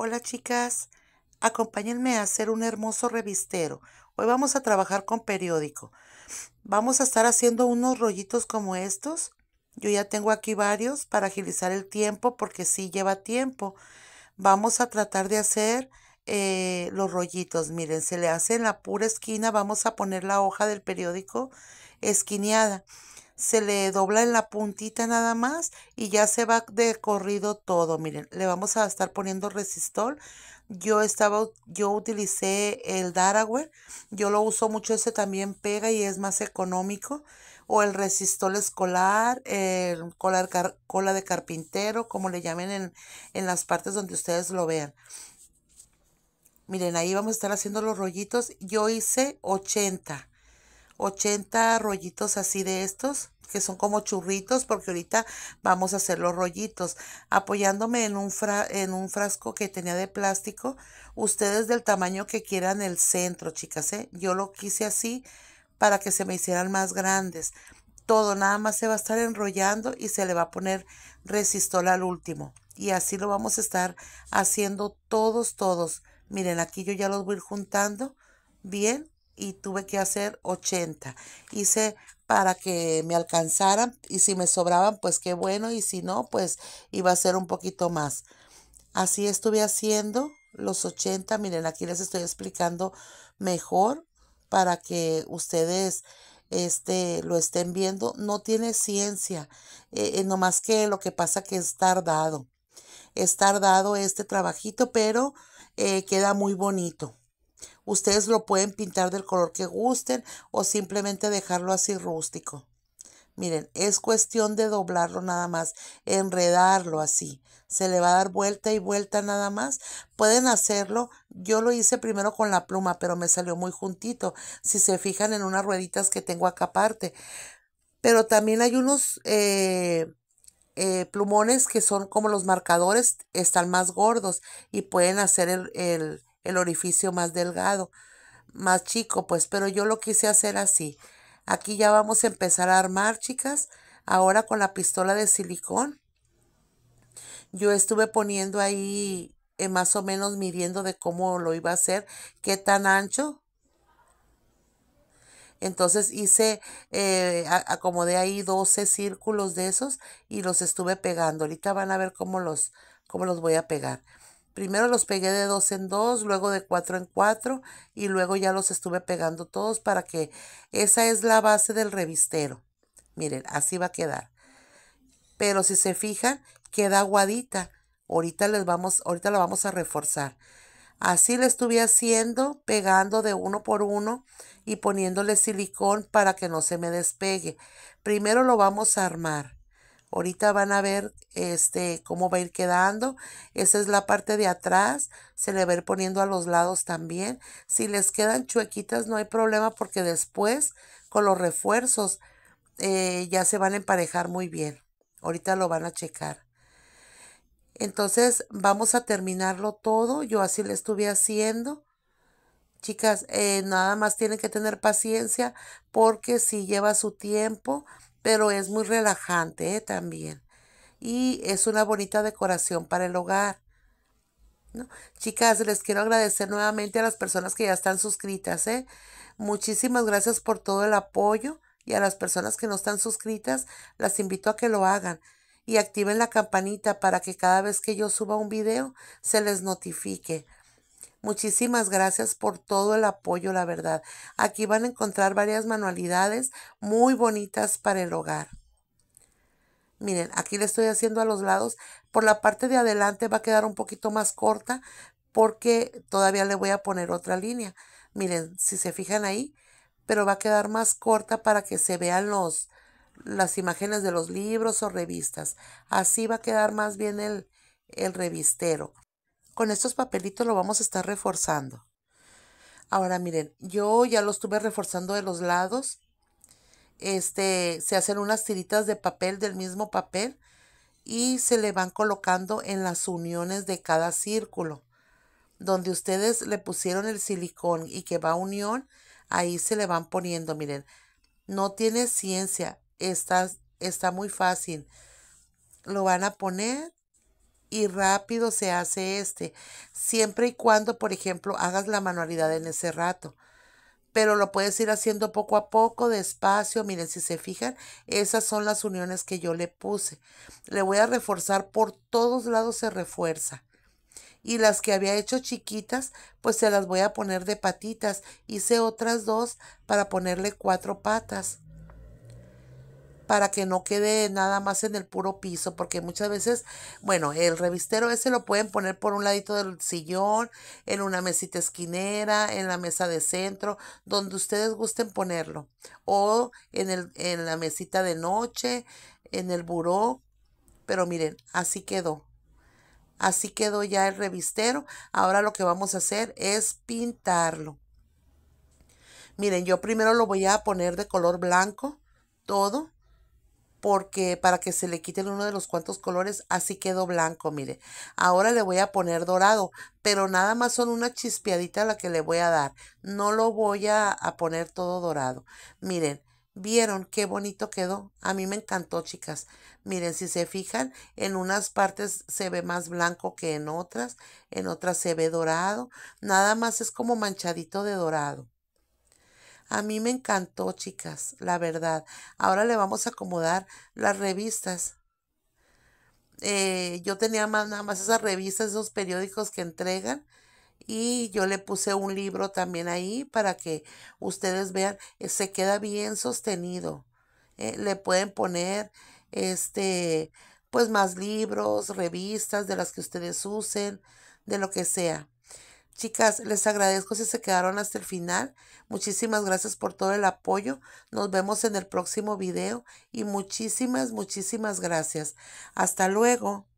Hola chicas, acompáñenme a hacer un hermoso revistero. Hoy vamos a trabajar con periódico. Vamos a estar haciendo unos rollitos como estos. Yo ya tengo aquí varios para agilizar el tiempo porque sí lleva tiempo. Vamos a tratar de hacer eh, los rollitos. Miren, se le hace en la pura esquina. Vamos a poner la hoja del periódico esquineada se le dobla en la puntita nada más y ya se va de corrido todo. Miren, le vamos a estar poniendo resistol. Yo estaba, yo utilicé el Daraware. Yo lo uso mucho, ese también pega y es más económico. O el resistol escolar, el cola de carpintero, como le llamen en, en las partes donde ustedes lo vean. Miren, ahí vamos a estar haciendo los rollitos. Yo hice 80. 80 rollitos así de estos, que son como churritos, porque ahorita vamos a hacer los rollitos. Apoyándome en un, en un frasco que tenía de plástico, ustedes del tamaño que quieran el centro, chicas, ¿eh? Yo lo quise así para que se me hicieran más grandes. Todo, nada más se va a estar enrollando y se le va a poner resistol al último. Y así lo vamos a estar haciendo todos, todos. Miren, aquí yo ya los voy juntando bien y tuve que hacer 80. Hice para que me alcanzaran y si me sobraban, pues qué bueno y si no, pues iba a ser un poquito más. Así estuve haciendo los 80. Miren, aquí les estoy explicando mejor para que ustedes este, lo estén viendo. No tiene ciencia, eh, eh no más que lo que pasa que es tardado. Es tardado este trabajito, pero eh, queda muy bonito. Ustedes lo pueden pintar del color que gusten o simplemente dejarlo así rústico. Miren, es cuestión de doblarlo nada más, enredarlo así. Se le va a dar vuelta y vuelta nada más. Pueden hacerlo. Yo lo hice primero con la pluma, pero me salió muy juntito. Si se fijan en unas rueditas que tengo acá aparte. Pero también hay unos eh, eh, plumones que son como los marcadores, están más gordos y pueden hacer el, el el orificio más delgado, más chico, pues, pero yo lo quise hacer así. Aquí ya vamos a empezar a armar, chicas, ahora con la pistola de silicón. Yo estuve poniendo ahí eh, más o menos midiendo de cómo lo iba a hacer, qué tan ancho. Entonces hice, eh, acomodé ahí 12 círculos de esos y los estuve pegando. Ahorita van a ver cómo los, cómo los voy a pegar. Primero los pegué de dos en dos, luego de cuatro en cuatro y luego ya los estuve pegando todos para que esa es la base del revistero. Miren, así va a quedar. Pero si se fijan, queda aguadita. Ahorita, les vamos, ahorita la vamos a reforzar. Así le estuve haciendo, pegando de uno por uno y poniéndole silicón para que no se me despegue. Primero lo vamos a armar. Ahorita van a ver este cómo va a ir quedando. Esa es la parte de atrás. Se le va a ir poniendo a los lados también. Si les quedan chuequitas no hay problema porque después con los refuerzos eh, ya se van a emparejar muy bien. Ahorita lo van a checar. Entonces vamos a terminarlo todo. Yo así le estuve haciendo. Chicas, eh, nada más tienen que tener paciencia porque si lleva su tiempo pero es muy relajante ¿eh? también. Y es una bonita decoración para el hogar. Chicas, les quiero agradecer nuevamente a las personas que ya están suscritas. ¿eh? Muchísimas gracias por todo el apoyo y a las personas que no están suscritas, las invito a que lo hagan y activen la campanita para que cada vez que yo suba un video se les notifique. Muchísimas gracias por todo el apoyo, la verdad. Aquí van a encontrar varias manualidades muy bonitas para el hogar. Miren, aquí le estoy haciendo a los lados. Por la parte de adelante va a quedar un poquito más corta porque todavía le voy a poner otra línea. Miren, si se fijan ahí, pero va a quedar más corta para que se vean los, las imágenes de los libros o revistas. Así va a quedar más bien el, el revistero. Con estos papelitos lo vamos a estar reforzando. Ahora miren, yo ya lo estuve reforzando de los lados. Este, se hacen unas tiritas de papel del mismo papel y se le van colocando en las uniones de cada círculo. Donde ustedes le pusieron el silicón y que va a unión, ahí se le van poniendo, miren. No tiene ciencia, está, está muy fácil. Lo van a poner y rápido se hace este, siempre y cuando, por ejemplo, hagas la manualidad en ese rato. Pero lo puedes ir haciendo poco a poco, despacio. Miren, si se fijan, esas son las uniones que yo le puse. Le voy a reforzar por todos lados, se refuerza y las que había hecho chiquitas, pues se las voy a poner de patitas. Hice otras dos para ponerle cuatro patas para que no quede nada más en el puro piso, porque muchas veces, bueno, el revistero ese lo pueden poner por un ladito del sillón, en una mesita esquinera, en la mesa de centro, donde ustedes gusten ponerlo, o en, el, en la mesita de noche, en el buró, pero miren, así quedó. Así quedó ya el revistero. Ahora lo que vamos a hacer es pintarlo. Miren, yo primero lo voy a poner de color blanco, todo porque para que se le quiten uno de los cuantos colores, así quedó blanco, mire. Ahora le voy a poner dorado, pero nada más son una chispeadita la que le voy a dar. No lo voy a poner todo dorado. Miren, ¿Vieron qué bonito quedó? A mí me encantó, chicas. Miren, si se fijan, en unas partes se ve más blanco que en otras, en otras se ve dorado. Nada más es como manchadito de dorado. A mí me encantó, chicas, la verdad. Ahora le vamos a acomodar las revistas. Eh, yo tenía más, nada más esas revistas, esos periódicos que entregan. Y yo le puse un libro también ahí para que ustedes vean, eh, se queda bien sostenido. Eh, le pueden poner este, pues más libros, revistas de las que ustedes usen, de lo que sea. Chicas, les agradezco si se quedaron hasta el final. Muchísimas gracias por todo el apoyo. Nos vemos en el próximo video y muchísimas, muchísimas gracias. Hasta luego.